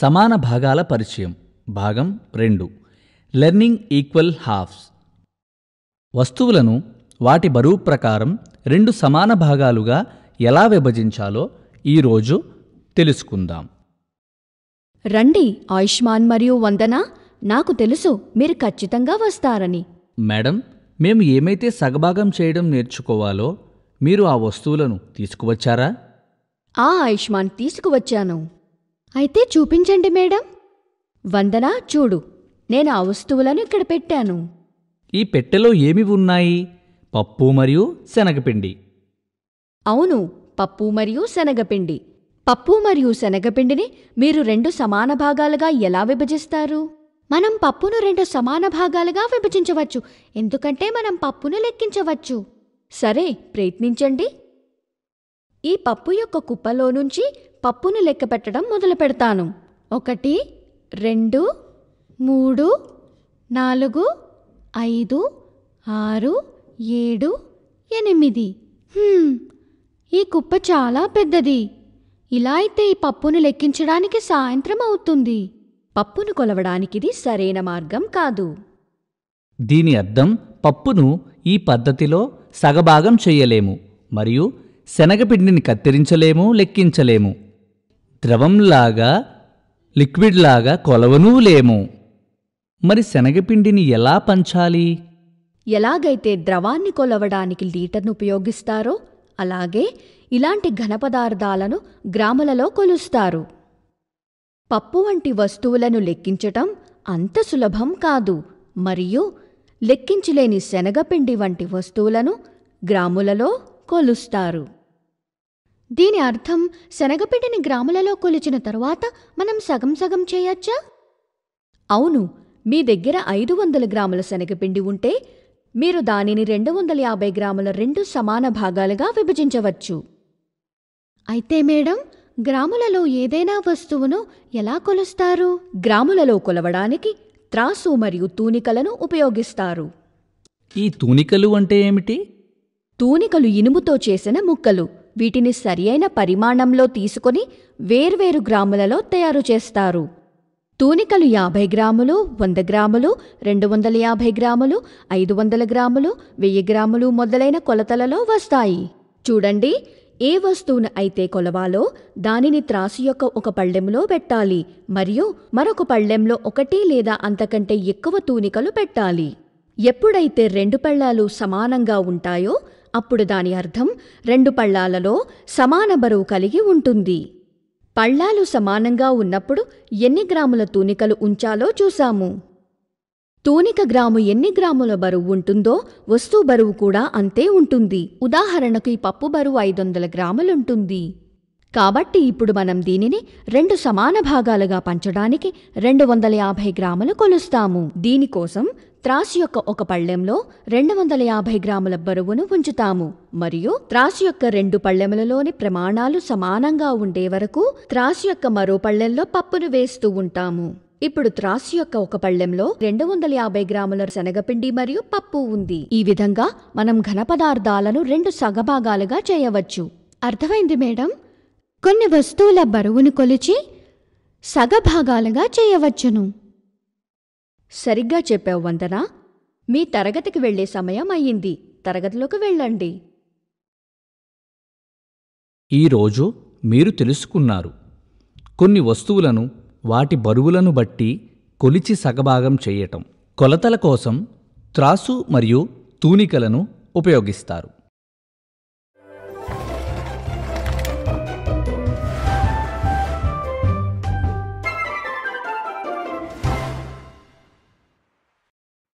సమాన భాగాల పరిచయం భాగం రెండు లెర్నింగ్ ఈక్వల్ హాఫ్స్ వస్తువులను వాటి బరువు ప్రకారం రెండు సమాన భాగాలుగా ఎలా విభజించాలో ఈరోజు తెలుసుకుందాం రండి ఆయుష్మాన్ మరియు వందన నాకు తెలుసు మీరు ఖచ్చితంగా వస్తారని మేడం మేము ఏమైతే సగభాగం చేయడం నేర్చుకోవాలో మీరు ఆ వస్తువులను తీసుకువచ్చారా ఆ ఆయుష్మాన్ తీసుకువచ్చాను అయితే చూపించండి మేడం వందన చూడు నేను ఆ వస్తువులను ఇక్కడ పెట్టాను ఈ పెట్టెలో ఏమి ఉన్నాయి పప్పు మరియు శనగపిండి అవును పప్పు మరియు శనగపిండి పప్పు మరియు శనగపిండిని మీరు రెండు సమాన భాగాలుగా ఎలా విభజిస్తారు మనం పప్పును రెండు సమాన భాగాలుగా విభజించవచ్చు ఎందుకంటే మనం పప్పును లెక్కించవచ్చు సరే ప్రయత్నించండి ఈ పప్పు యొక్క కుప్పలో నుంచి పప్పును లెక్క పెట్టడం మొదలు పెడతాను ఒకటి రెండు మూడు నాలుగు ఐదు ఆరు ఏడు ఎనిమిది ఈ కుప్ప చాలా పెద్దది ఇలా అయితే ఈ పప్పును లెక్కించడానికి సాయంత్రం అవుతుంది పప్పును కొలవడానికి ఇది సరైన మార్గం కాదు దీని అర్థం పప్పును ఈ పద్ధతిలో సగభాగం చేయలేము మరియు శనగపిండిని కత్తిరించలేము లెక్కించలేము ద్రవంలాగా లిక్విడ్ లాగా కొలవనూ లేము మరి శనగపిండిని ఎలా పంచాలి ఎలాగైతే ద్రవాన్ని కొలవడానికి లీటర్ను ఉపయోగిస్తారో అలాగే ఇలాంటి ఘనపదార్థాలను గ్రాములలో కొలుస్తారు పప్పు వంటి వస్తువులను లెక్కించటం అంత సులభం కాదు మరియు లెక్కించలేని శనగపిండి వంటి వస్తువులను గ్రాములలో కొలుస్తారు దీని అర్థం శనగపిండిని గ్రాములలో కొలిచిన తరువాత మనం సగం సగం చేయొచ్చా అవును మీ దగ్గర ఐదు వందల గ్రాముల శనగపిండి ఉంటే మీరు దానిని రెండు వందల యాభై గ్రాముల రెండు సమాన భాగాలుగా విభజించవచ్చు అయితే మేడం గ్రాములలో ఏదైనా వస్తువును ఎలా కొలుస్తారు గ్రాములలో కొలవడానికి త్రాసు మరియు తూనికలను ఉపయోగిస్తారు ఈ తూనికలు అంటే ఏమిటి తూనికలు ఇనుముతో చేసిన ముక్కలు వీటిని సరియైన పరిమాణంలో తీసుకొని వేర్వేరు గ్రాములలో తయారు చేస్తారు తూనికలు యాభై గ్రాములు వంద గ్రాములు రెండు వందల యాభై గ్రాములు ఐదు వందల గ్రాములు వెయ్యి గ్రాములు మొదలైన కొలతలలో వస్తాయి చూడండి ఏ వస్తువును అయితే కొలవాలో దానిని త్రాసు యొక్క ఒక పళ్ళెంలో పెట్టాలి మరియు మరొక పళ్ళెంలో ఒకటి లేదా అంతకంటే ఎక్కువ తూనికలు పెట్టాలి ఎప్పుడైతే రెండు పళ్ళాలు సమానంగా ఉంటాయో అప్పుడు దాని అర్థం రెండు పళ్ళాలలో సమాన బరువు కలిగి ఉంటుంది పళ్ళాలు సమానంగా ఉన్నప్పుడు ఎన్ని గ్రాముల తూనికలు ఉంచాలో చూశాము తూనిక గ్రాము ఎన్ని గ్రాముల బరువు ఉంటుందో వస్తువు బరువు కూడా అంతే ఉంటుంది ఉదాహరణకు ఈ పప్పు బరువు ఐదు వందల గ్రాములుంటుంది కాబట్టి ఇప్పుడు మనం దీనిని రెండు సమాన భాగాలుగా పంచడానికి రెండు వందల యాభై గ్రాములు కొలుస్తాము దీనికోసం త్రాసు యొక్క ఒక పళ్ళెంలో రెండు వందల యాభై గ్రాముల బరువును ఉంచుతాము మరియు త్రాసు యొక్క రెండు పళ్ళెములలోని ప్రమాణాలు సమానంగా ఉండే వరకు త్రాసు యొక్క మరో పళ్ళెంలో పప్పును వేస్తూ ఉంటాము ఇప్పుడు త్రాసు యొక్క ఒక పళ్ళెంలో రెండు వందల యాభై గ్రాముల శనగపిండి మరియు పప్పు ఉంది ఈ విధంగా మనం ఘన పదార్థాలను రెండు సగభాగాలుగా చేయవచ్చు అర్థమైంది మేడం కొన్ని వస్తువుల బరువును కొలిచి సగభాగాలుగా చేయవచ్చును సరిగ్గా చెప్పావు వందనా మీ తరగతికి వెళ్లే సమయం అయ్యింది తరగతిలోకి వెళ్ళండి ఈరోజు మీరు తెలుసుకున్నారు కొన్ని వస్తువులను వాటి బరువులను బట్టి కొలిచి సగభాగం చేయటం కొలతల కోసం త్రాసు మరియు తూనికలను ఉపయోగిస్తారు